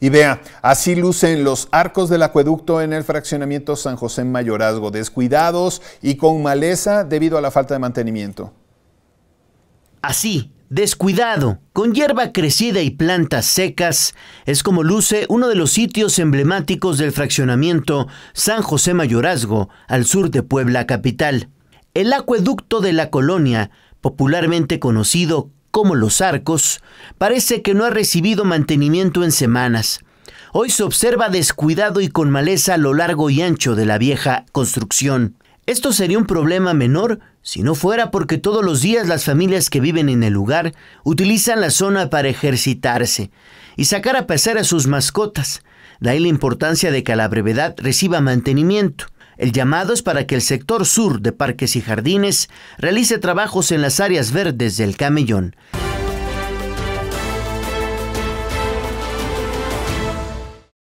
Y vea, así lucen los arcos del acueducto en el fraccionamiento San José Mayorazgo, descuidados y con maleza debido a la falta de mantenimiento. Así, descuidado, con hierba crecida y plantas secas, es como luce uno de los sitios emblemáticos del fraccionamiento San José Mayorazgo, al sur de Puebla capital. El acueducto de la colonia, popularmente conocido como los arcos, parece que no ha recibido mantenimiento en semanas. Hoy se observa descuidado y con maleza a lo largo y ancho de la vieja construcción. Esto sería un problema menor si no fuera porque todos los días las familias que viven en el lugar utilizan la zona para ejercitarse y sacar a pasear a sus mascotas. De ahí la importancia de que a la brevedad reciba mantenimiento. El llamado es para que el sector sur de Parques y Jardines realice trabajos en las áreas verdes del camellón.